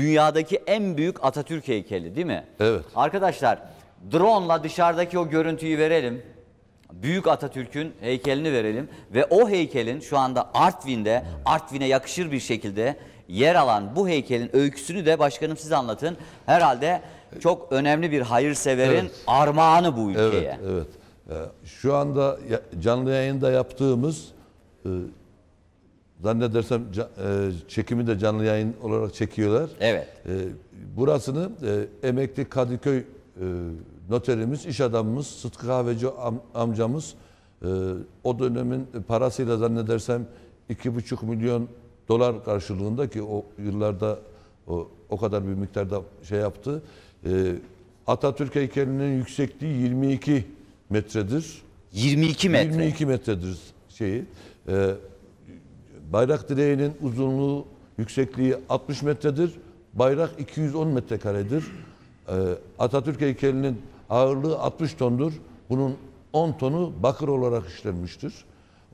dünyadaki en büyük Atatürk heykeli değil mi? Evet. Arkadaşlar drone'la dışarıdaki o görüntüyü verelim. Büyük Atatürk'ün heykelini verelim ve o heykelin şu anda Artvin'de, Artvin'e yakışır bir şekilde yer alan bu heykelin öyküsünü de başkanım siz anlatın. Herhalde çok önemli bir hayırseverin evet. armağanı bu ülkeye. Evet, evet. Ee, şu anda canlı yayında yaptığımız e, Zannedersem e, çekimi de canlı yayın olarak çekiyorlar. Evet. E, burasını e, emekli Kadıköy noterimiz, iş adamımız, Sıtkı Kahveci amcamız o dönemin parasıyla zannedersem 2,5 milyon dolar karşılığında ki o yıllarda o, o kadar bir miktarda şey yaptı. Atatürk heykelinin yüksekliği 22 metredir. 22 metre. 22 metredir şeyi. Bayrak direğinin uzunluğu, yüksekliği 60 metredir. Bayrak 210 metrekaredir. Ee, Atatürk heykelinin ağırlığı 60 tondur. Bunun 10 tonu bakır olarak işlenmiştir.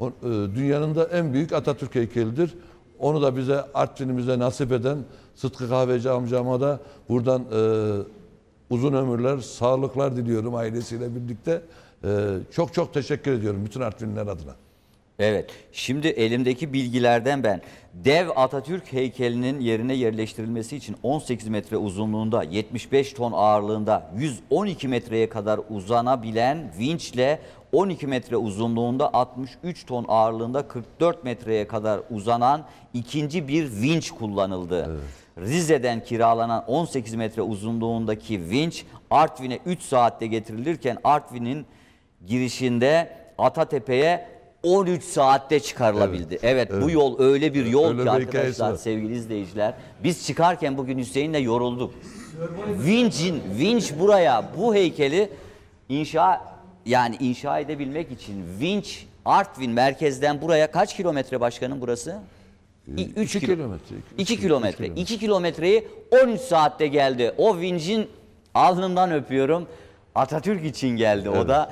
E, dünyanın da en büyük Atatürk heykelidir. Onu da bize Artvin'imize nasip eden Sıtkı Kahveci amcama da buradan e, uzun ömürler, sağlıklar diliyorum ailesiyle birlikte. E, çok çok teşekkür ediyorum bütün Artvinler adına. Evet. Şimdi elimdeki bilgilerden ben dev Atatürk heykelinin yerine yerleştirilmesi için 18 metre uzunluğunda 75 ton ağırlığında 112 metreye kadar uzanabilen vinçle 12 metre uzunluğunda 63 ton ağırlığında 44 metreye kadar uzanan ikinci bir vinç kullanıldı. Evet. Rize'den kiralanan 18 metre uzunluğundaki vinç Artvin'e 3 saatte getirilirken Artvin'in girişinde Atatepe'ye 13 saatte çıkarılabildi. Evet, evet, evet. bu yol öyle bir yol öyle ki bir arkadaşlar sevgili izleyiciler. Biz çıkarken bugün Hüseyin'le yorulduk. Vinç'in Vinç buraya bu heykeli inşa yani inşa edebilmek için Vinç Artvin merkezden buraya kaç kilometre başkanım burası? 3 kilo, kilometre. 2 kilometre. 2 kilometreyi 13 saatte geldi. O Vinç'in alnından öpüyorum. Atatürk için geldi. Evet. O da